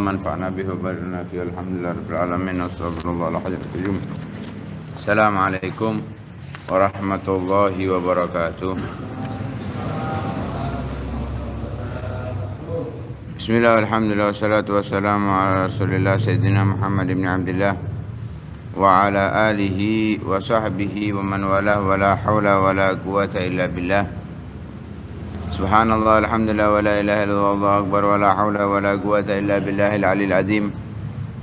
اللهم انفعنا به وبارنا فيه الحمد لله رب العالمين وصلى الله على حجر القيوم السلام عليكم ورحمة الله وبركاته بسم الله والحمد لله والصلاة والسلام على رسول الله سيدنا محمد بن عبد الله وعلى آله وصحبه ومن والاه ولا حول ولا قوة إلا بالله سبحان الله الحمد لله ولا إله إلا الله, أكبر ولا حول ولا قوة إلا بالله العلي العظيم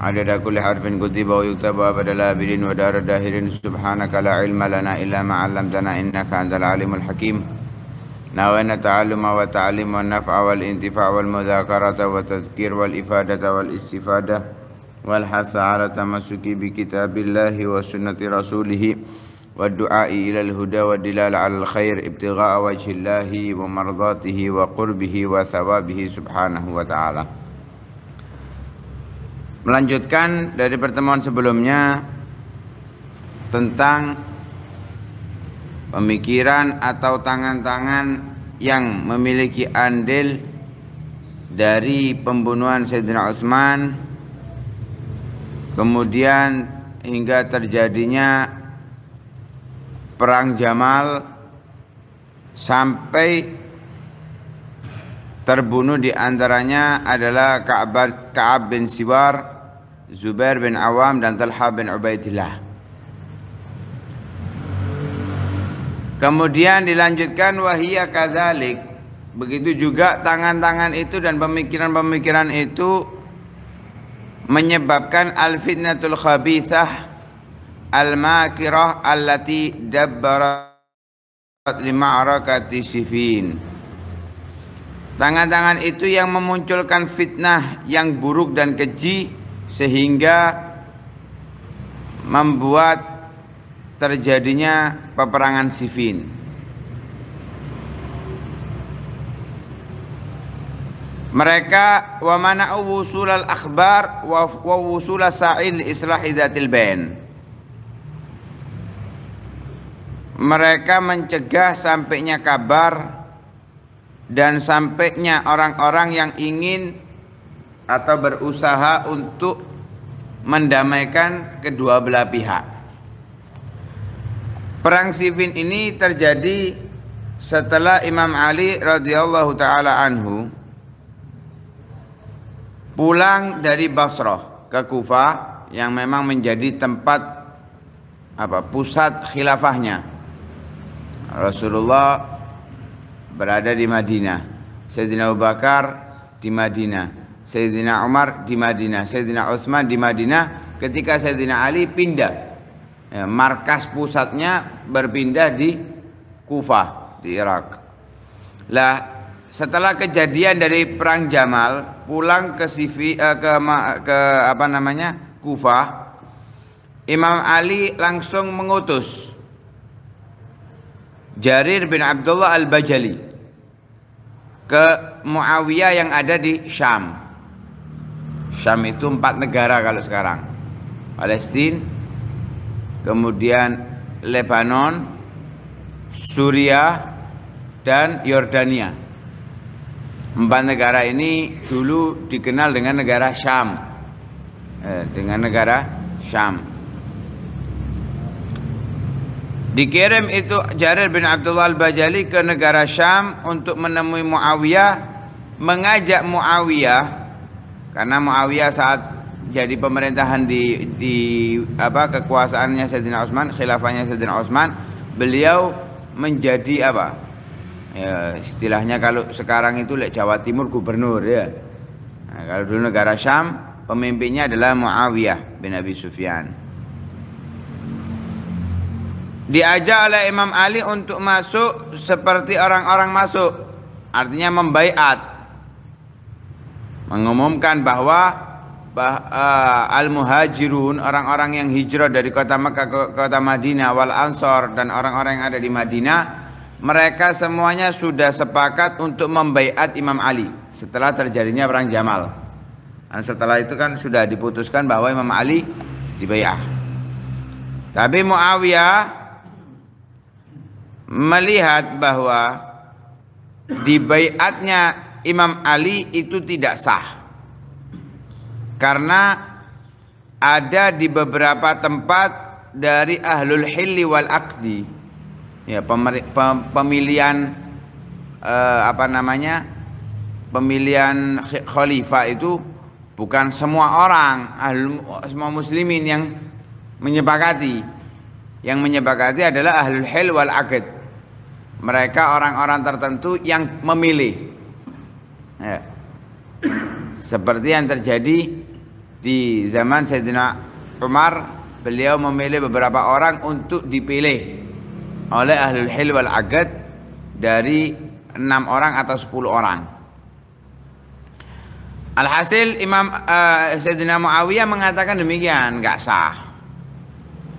عدد كل حرف كتب ويكتب أبد الآبدين ودار الداهرين سبحانك لا علم لنا إلا ما علمتنا إنك أنت العليم الحكيم ناوينا التعلم والتعليم والنفع والانتفاع والمذاكرة والتذكير والإفادة والاستفادة والحث على التمسك بكتاب الله وسنة رسوله والدعاء إلى الهدى والدلال على الخير ابتغاء وجه الله ومرضاته وقربه وثوابه سبحانه وتعالى Melanjutkan dari pertemuan sebelumnya tentang pemikiran atau tangan-tangan yang memiliki andil dari pembunuhan Sayyidina Utsman kemudian hingga terjadinya perang Jamal sampai terbunuh di antaranya adalah Ka'ab Ka bin Siwar, Zubair bin Awam dan Talha bin Ubaidillah. Kemudian dilanjutkan wahia kazalik. Begitu juga tangan-tangan itu dan pemikiran-pemikiran itu menyebabkan al-fitnatul khabithah al-makirah allati dabbarat lima'rakati sifin. Tangan-tangan itu yang memunculkan fitnah yang buruk dan keji sehingga membuat terjadinya peperangan Sifin. Mereka wa mana'u wusulal akhbar wa wusulal sa'il islahidatil bain. mereka mencegah sampainya kabar dan sampainya orang-orang yang ingin atau berusaha untuk mendamaikan kedua belah pihak. Perang Siffin ini terjadi setelah Imam Ali radhiyallahu taala anhu pulang dari Basrah ke Kufah yang memang menjadi tempat apa pusat khilafahnya. Rasulullah berada di Madinah. Sayyidina Abu Bakar di Madinah. Sayyidina Umar di Madinah. Sayyidina Utsman di Madinah. Ketika Sayyidina Ali pindah. Ya, markas pusatnya berpindah di Kufah di Irak. Lah setelah kejadian dari perang Jamal pulang ke Sifi eh, ke, ke apa namanya Kufah Imam Ali langsung mengutus Jarir bin Abdullah Al-Bajali ke Muawiyah yang ada di Syam. Syam itu empat negara kalau sekarang. Palestina, kemudian Lebanon, Suriah, dan Yordania. Empat negara ini dulu dikenal dengan negara Syam. Eh, dengan negara Syam. Dikirim itu Jarir bin Abdullah al-Bajali ke negara Syam untuk menemui Muawiyah, mengajak Muawiyah karena Muawiyah saat jadi pemerintahan di di apa kekuasaannya Sayyidina Utsman, khilafahnya Sayyidina Utsman, beliau menjadi apa? Ya, istilahnya kalau sekarang itu like Jawa Timur gubernur ya. Nah, kalau dulu negara Syam pemimpinnya adalah Muawiyah bin Abi Sufyan diajak oleh Imam Ali untuk masuk seperti orang-orang masuk artinya membaiat mengumumkan bahwa bah, uh, al-muhajirun orang-orang yang hijrah dari kota Mekah ke kota Madinah wal ansor dan orang-orang yang ada di Madinah mereka semuanya sudah sepakat untuk membaiat Imam Ali setelah terjadinya perang Jamal dan setelah itu kan sudah diputuskan bahwa Imam Ali dibayar. tapi Muawiyah melihat bahwa di bayatnya Imam Ali itu tidak sah. Karena ada di beberapa tempat dari ahlul hilli wal Akdi Ya, pemilihan eh, apa namanya? Pemilihan khalifah itu bukan semua orang, ahlul, semua muslimin yang menyepakati. Yang menyepakati adalah ahlul hil wal akad mereka orang-orang tertentu yang memilih ya. seperti yang terjadi di zaman Sayyidina Umar beliau memilih beberapa orang untuk dipilih oleh ahlul hil wal agad dari enam orang atau sepuluh orang Alhasil Imam uh, Sayyidina Muawiyah mengatakan demikian nggak sah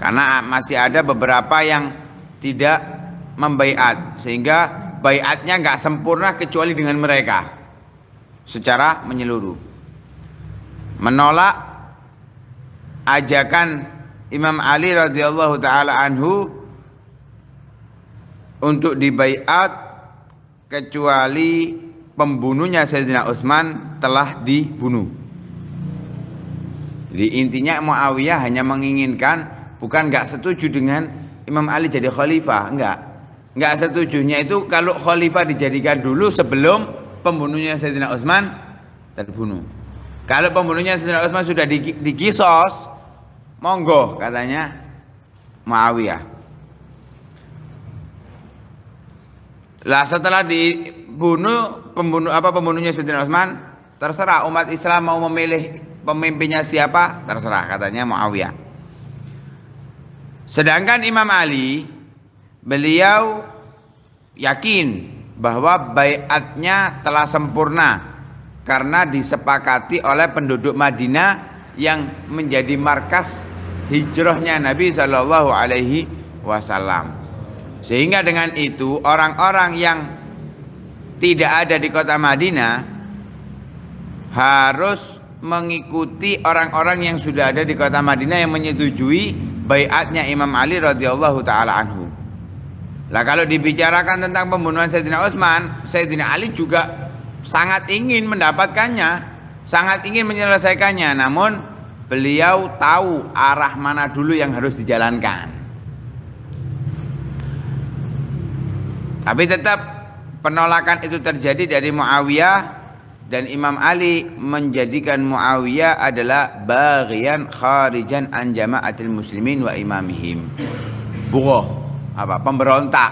karena masih ada beberapa yang tidak membaiat sehingga baiatnya nggak sempurna kecuali dengan mereka secara menyeluruh menolak ajakan Imam Ali radhiyallahu taala anhu untuk dibaiat kecuali pembunuhnya Sayyidina Utsman telah dibunuh di intinya Muawiyah hanya menginginkan bukan nggak setuju dengan Imam Ali jadi khalifah, enggak nggak setujunya itu kalau khalifah dijadikan dulu sebelum pembunuhnya Sayyidina Utsman terbunuh. Kalau pembunuhnya Sayyidina Utsman sudah digisos, monggo katanya Muawiyah. Lah setelah dibunuh pembunuh apa pembunuhnya Sayyidina Utsman, terserah umat Islam mau memilih pemimpinnya siapa, terserah katanya Muawiyah. Sedangkan Imam Ali beliau yakin bahwa bayatnya telah sempurna karena disepakati oleh penduduk Madinah yang menjadi markas hijrahnya Nabi Shallallahu Alaihi Wasallam. Sehingga dengan itu orang-orang yang tidak ada di kota Madinah harus mengikuti orang-orang yang sudah ada di kota Madinah yang menyetujui bayatnya Imam Ali radhiyallahu taala anhu. Lah kalau dibicarakan tentang pembunuhan Sayyidina Utsman, Sayyidina Ali juga sangat ingin mendapatkannya, sangat ingin menyelesaikannya. Namun beliau tahu arah mana dulu yang harus dijalankan. Tapi tetap penolakan itu terjadi dari Muawiyah dan Imam Ali menjadikan Muawiyah adalah bagian kharijan an jama'atil muslimin wa imamihim. Bukoh apa pemberontak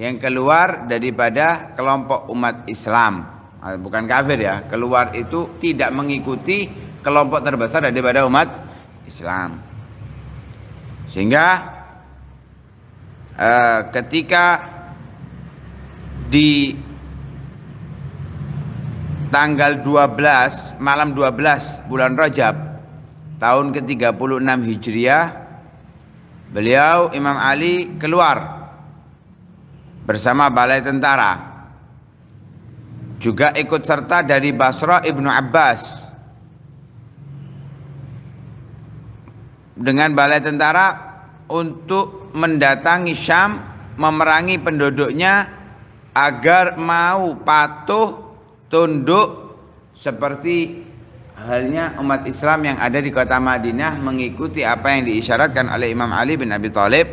yang keluar daripada kelompok umat Islam ah, bukan kafir ya keluar itu tidak mengikuti kelompok terbesar daripada umat Islam sehingga eh, ketika di tanggal 12 malam 12 bulan Rajab tahun ke-36 Hijriah Beliau Imam Ali keluar bersama balai tentara. Juga ikut serta dari Basra Ibnu Abbas. Dengan balai tentara untuk mendatangi Syam, memerangi penduduknya agar mau patuh tunduk seperti halnya umat Islam yang ada di kota Madinah mengikuti apa yang diisyaratkan oleh Imam Ali bin Abi Thalib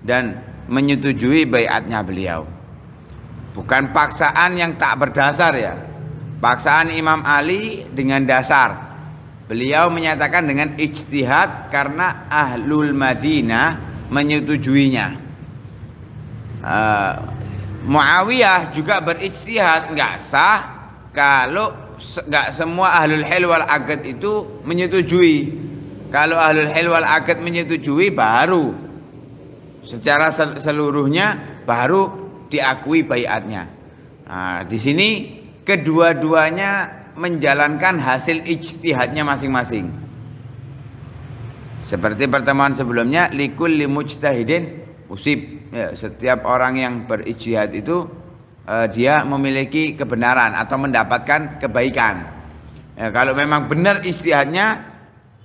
dan menyetujui bayatnya beliau. Bukan paksaan yang tak berdasar ya. Paksaan Imam Ali dengan dasar. Beliau menyatakan dengan ijtihad karena ahlul Madinah menyetujuinya. Uh, Muawiyah juga berijtihad nggak sah kalau nggak semua ahlul hil wal akad itu menyetujui. Kalau ahlul hil wal akad menyetujui baru secara seluruhnya baru diakui bayatnya Nah, di sini kedua-duanya menjalankan hasil ijtihadnya masing-masing. Seperti pertemuan sebelumnya likul limujtahidin usib. Ya, setiap orang yang berijtihad itu Eh, dia memiliki kebenaran atau mendapatkan kebaikan. Ya, kalau memang benar istihadnya,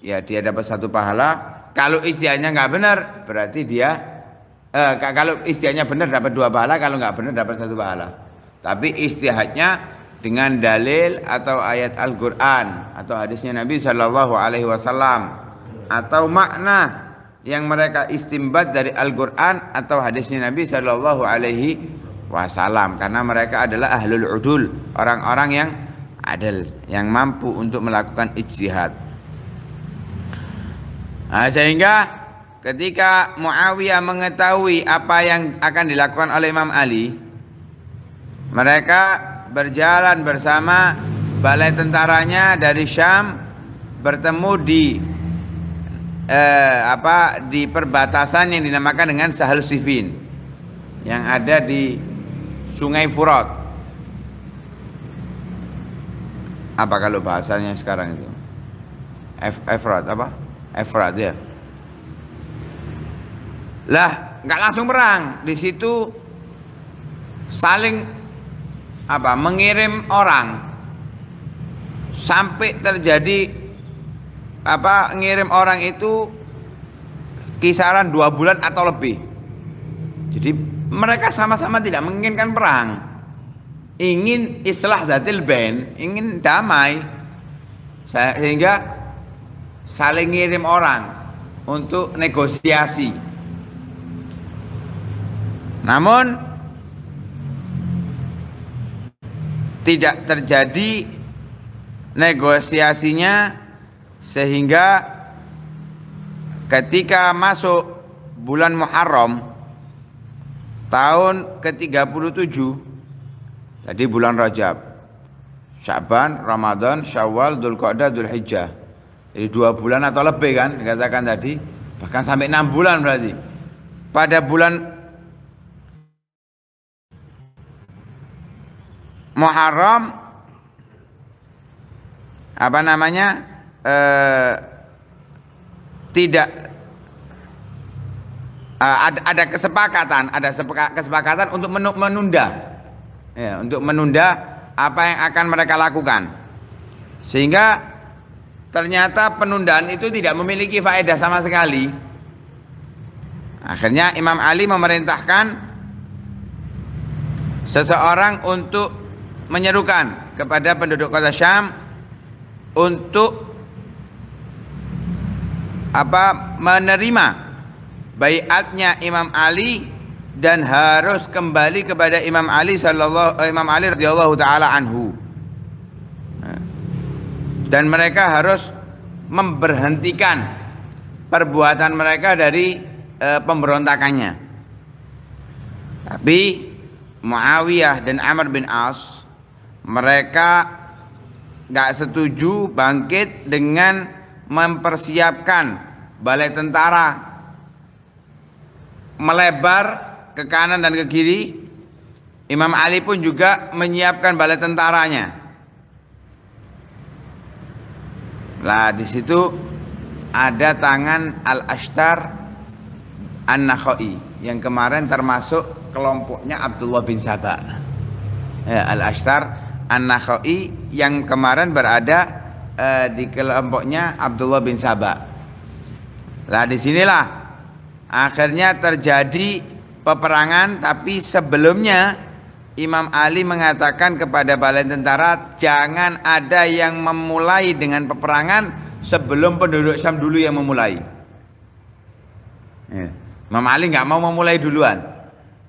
ya dia dapat satu pahala. Kalau istihadnya nggak benar, berarti dia uh, kalau istihadnya benar dapat dua pahala, kalau nggak benar dapat satu pahala. Tapi istihadnya dengan dalil atau ayat Al-Quran atau hadisnya Nabi Shallallahu Alaihi Wasallam atau makna yang mereka istimbat dari Al-Quran atau hadisnya Nabi Shallallahu Alaihi wasallam karena mereka adalah ahlul udul, orang-orang yang adil, yang mampu untuk melakukan ijtihad. Nah, sehingga ketika Muawiyah mengetahui apa yang akan dilakukan oleh Imam Ali, mereka berjalan bersama balai tentaranya dari Syam bertemu di eh, apa di perbatasan yang dinamakan dengan Sahel Sifin yang ada di Sungai Furat. Apa kalau bahasanya sekarang itu? Ef Efrat apa? Efrat ya. Lah, nggak langsung perang. Di situ saling apa? Mengirim orang sampai terjadi apa ngirim orang itu kisaran dua bulan atau lebih jadi mereka sama-sama tidak menginginkan perang. Ingin islah datil ben, ingin damai. Sehingga saling ngirim orang untuk negosiasi. Namun tidak terjadi negosiasinya sehingga ketika masuk bulan Muharram tahun ke-37 tadi bulan Rajab Syaban, Ramadan, Syawal, Dzulqa'dah, Dzulhijjah. Jadi dua bulan atau lebih kan dikatakan tadi, bahkan sampai enam bulan berarti. Pada bulan Muharram apa namanya? Eh, tidak Eh, ada, ada kesepakatan, ada kesepakatan untuk menunda, ya, untuk menunda apa yang akan mereka lakukan, sehingga ternyata penundaan itu tidak memiliki faedah sama sekali. Akhirnya Imam Ali memerintahkan seseorang untuk menyerukan kepada penduduk kota Syam untuk apa menerima baiatnya Imam Ali dan harus kembali kepada Imam Ali sallallahu eh, Imam Ali radhiyallahu taala anhu. Nah. Dan mereka harus memberhentikan perbuatan mereka dari e, pemberontakannya. Tapi Muawiyah dan Amr bin As mereka nggak setuju bangkit dengan mempersiapkan balai tentara melebar ke kanan dan ke kiri. Imam Ali pun juga menyiapkan bala tentaranya. Lah di situ ada tangan Al-Ashtar an Nakhoi yang kemarin termasuk kelompoknya Abdullah bin Sabah. Ya, Al-Ashtar an Nakhoi yang kemarin berada eh, di kelompoknya Abdullah bin Sabah. Lah disinilah Akhirnya terjadi peperangan tapi sebelumnya Imam Ali mengatakan kepada balai tentara jangan ada yang memulai dengan peperangan sebelum penduduk Syam dulu yang memulai. Eh, Imam Ali nggak mau memulai duluan.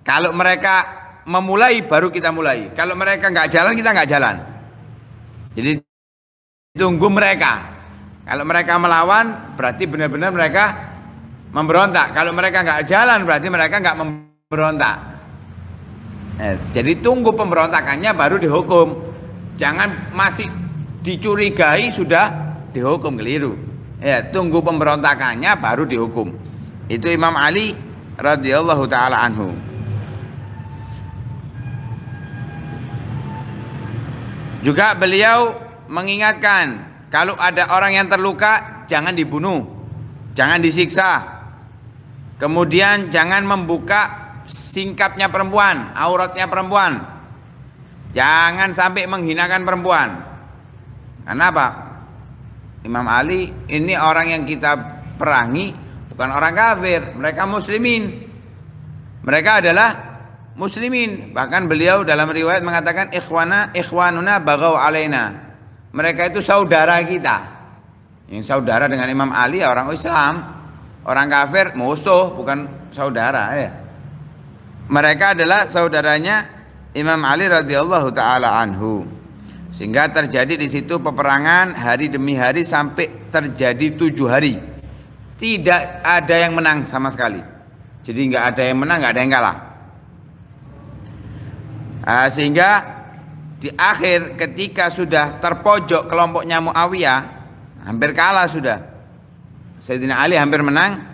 Kalau mereka memulai baru kita mulai. Kalau mereka nggak jalan kita nggak jalan. Jadi tunggu mereka. Kalau mereka melawan berarti benar-benar mereka memberontak. Kalau mereka nggak jalan berarti mereka nggak memberontak. Eh, jadi tunggu pemberontakannya baru dihukum. Jangan masih dicurigai sudah dihukum keliru. Ya, tunggu pemberontakannya baru dihukum. Itu Imam Ali radhiyallahu taala anhu. Juga beliau mengingatkan kalau ada orang yang terluka jangan dibunuh, jangan disiksa, Kemudian jangan membuka singkapnya perempuan, auratnya perempuan. Jangan sampai menghinakan perempuan. Kenapa? Imam Ali ini orang yang kita perangi bukan orang kafir, mereka muslimin. Mereka adalah muslimin. Bahkan beliau dalam riwayat mengatakan ikhwana ikhwanuna bagau alaina. Mereka itu saudara kita. Yang saudara dengan Imam Ali ya orang Islam. Orang kafir musuh bukan saudara ya. Mereka adalah saudaranya Imam Ali radhiyallahu taala anhu. Sehingga terjadi di situ peperangan hari demi hari sampai terjadi tujuh hari. Tidak ada yang menang sama sekali. Jadi nggak ada yang menang, nggak ada yang kalah. Ah, sehingga di akhir ketika sudah terpojok kelompoknya Muawiyah hampir kalah sudah Sayyidina Ali hampir menang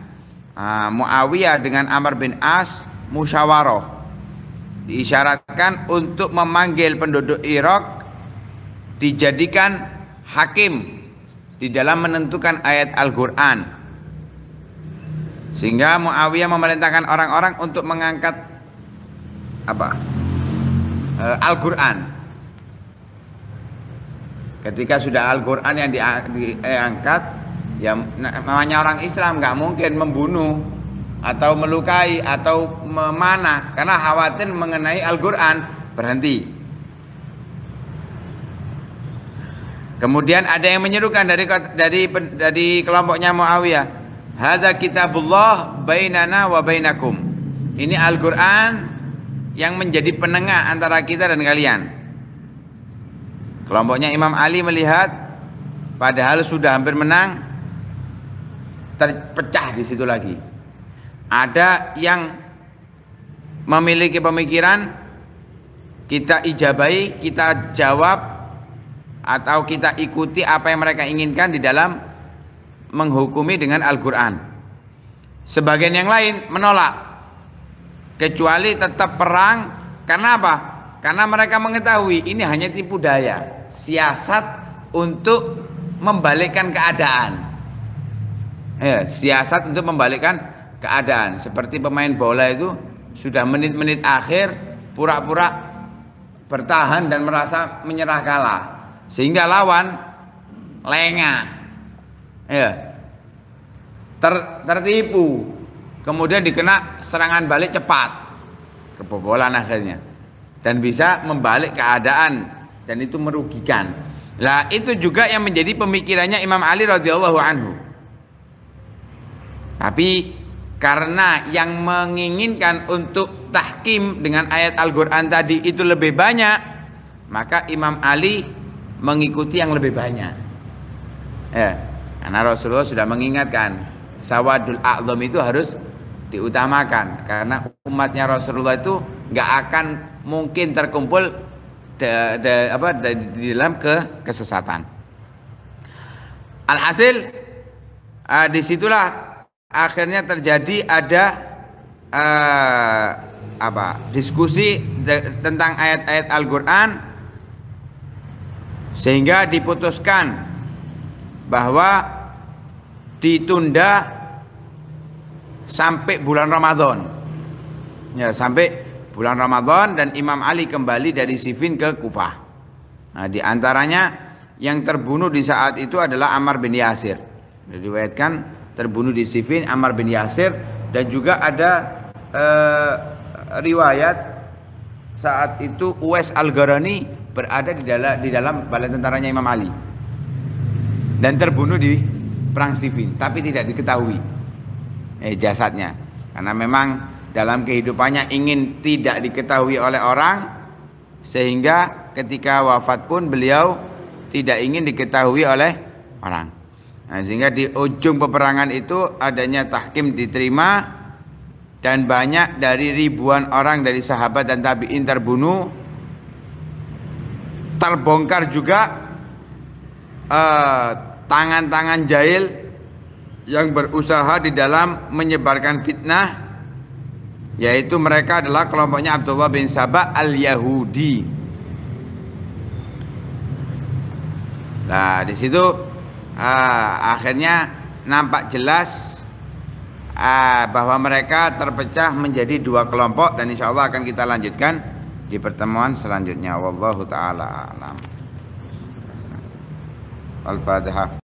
uh, Muawiyah dengan Amr bin As musyawarah diisyaratkan untuk memanggil penduduk Irak dijadikan hakim di dalam menentukan ayat Al-Quran sehingga Muawiyah memerintahkan orang-orang untuk mengangkat apa uh, Al-Quran Ketika sudah Al-Quran yang diangkat eh, ya nah, namanya orang Islam nggak mungkin membunuh atau melukai atau memanah karena khawatir mengenai Al-Qur'an berhenti kemudian ada yang menyerukan dari dari dari kelompoknya Muawiyah hadza kitabullah bainana wa bainakum ini Al-Qur'an yang menjadi penengah antara kita dan kalian kelompoknya Imam Ali melihat padahal sudah hampir menang terpecah di situ lagi. Ada yang memiliki pemikiran kita ijabai, kita jawab atau kita ikuti apa yang mereka inginkan di dalam menghukumi dengan Al-Qur'an. Sebagian yang lain menolak kecuali tetap perang karena apa? Karena mereka mengetahui ini hanya tipu daya, siasat untuk membalikkan keadaan. Ya, siasat untuk membalikkan keadaan seperti pemain bola itu sudah menit-menit akhir pura-pura bertahan dan merasa menyerah kalah sehingga lawan lengah ya ter, tertipu kemudian dikena serangan balik cepat kebobolan akhirnya dan bisa membalik keadaan dan itu merugikan lah itu juga yang menjadi pemikirannya Imam Ali radhiyallahu anhu tapi karena yang menginginkan untuk tahkim dengan ayat Al-Quran tadi itu lebih banyak, maka Imam Ali mengikuti yang lebih banyak. Ya, karena Rasulullah sudah mengingatkan, sawadul a'zam itu harus diutamakan karena umatnya Rasulullah itu nggak akan mungkin terkumpul de, de, apa, de, di dalam ke kesesatan. Alhasil uh, disitulah akhirnya terjadi ada uh, apa diskusi tentang ayat-ayat Al-Quran sehingga diputuskan bahwa ditunda sampai bulan Ramadan ya sampai bulan Ramadan dan Imam Ali kembali dari Sifin ke Kufah nah diantaranya yang terbunuh di saat itu adalah Amr bin Yasir diriwayatkan terbunuh di Sifin Amar bin Yasir dan juga ada uh, riwayat saat itu US Al-Gharani berada di dalam di dalam balai tentaranya Imam Ali dan terbunuh di perang Siffin tapi tidak diketahui eh, jasadnya karena memang dalam kehidupannya ingin tidak diketahui oleh orang sehingga ketika wafat pun beliau tidak ingin diketahui oleh orang Nah, sehingga di ujung peperangan itu adanya tahkim diterima dan banyak dari ribuan orang dari sahabat dan tabiin terbunuh terbongkar juga eh, tangan-tangan eh, jahil yang berusaha di dalam menyebarkan fitnah yaitu mereka adalah kelompoknya Abdullah bin Sabah al-Yahudi. Nah, di situ uh, akhirnya nampak jelas uh, bahwa mereka terpecah menjadi dua kelompok dan insya Allah akan kita lanjutkan di pertemuan selanjutnya. Wallahu taala alam. Al-Fatihah.